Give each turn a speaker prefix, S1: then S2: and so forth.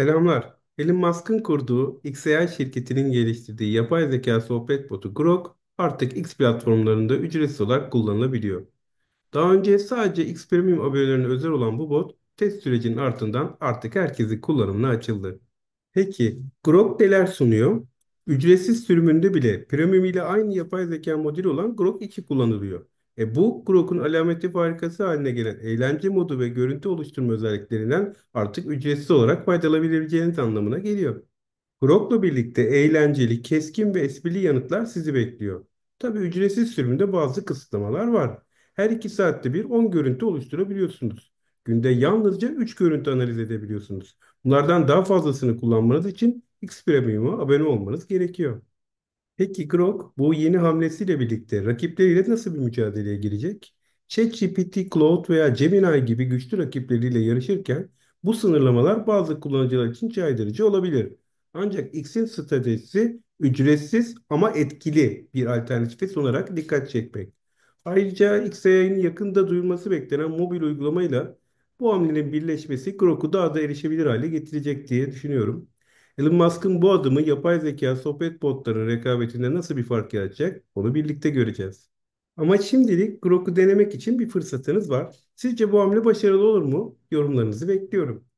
S1: Selamlar. Elon Musk'ın kurduğu xAI şirketinin geliştirdiği yapay zeka sohbet botu Grok artık X platformlarında ücretsiz olarak kullanılabiliyor. Daha önce sadece X Premium abonelerine özel olan bu bot test sürecinin ardından artık herkesin kullanımına açıldı. Peki Grok neler sunuyor? Ücretsiz sürümünde bile Premium ile aynı yapay zeka modeli olan Grok 2 kullanılıyor. E bu Grok'un alameti farikası haline gelen eğlence modu ve görüntü oluşturma özelliklerinden artık ücretsiz olarak faydalanabileceğiniz anlamına geliyor. Grok'la birlikte eğlenceli, keskin ve esprili yanıtlar sizi bekliyor. Tabi ücretsiz sürümünde bazı kısıtlamalar var. Her 2 saatte bir 10 görüntü oluşturabiliyorsunuz. Günde yalnızca 3 görüntü analiz edebiliyorsunuz. Bunlardan daha fazlasını kullanmanız için X Premium'a abone olmanız gerekiyor. Peki Grok bu yeni hamlesiyle birlikte rakipleriyle nasıl bir mücadeleye girecek? ChatGPT, Claude veya Gemini gibi güçlü rakipleriyle yarışırken bu sınırlamalar bazı kullanıcılar için caydırıcı olabilir. Ancak X'in stratejisi ücretsiz ama etkili bir alternatifi sunarak dikkat çekmek. Ayrıca XAI'nin yakında duyulması beklenen mobil uygulamayla bu hamlenin birleşmesi Grok'u daha da erişebilir hale getirecek diye düşünüyorum. Elon Musk'ın bu adımı yapay zeka sohbet botları rekabetinde nasıl bir fark yaratacak? Onu birlikte göreceğiz. Ama şimdilik Grok'u denemek için bir fırsatınız var. Sizce bu hamle başarılı olur mu? Yorumlarınızı bekliyorum.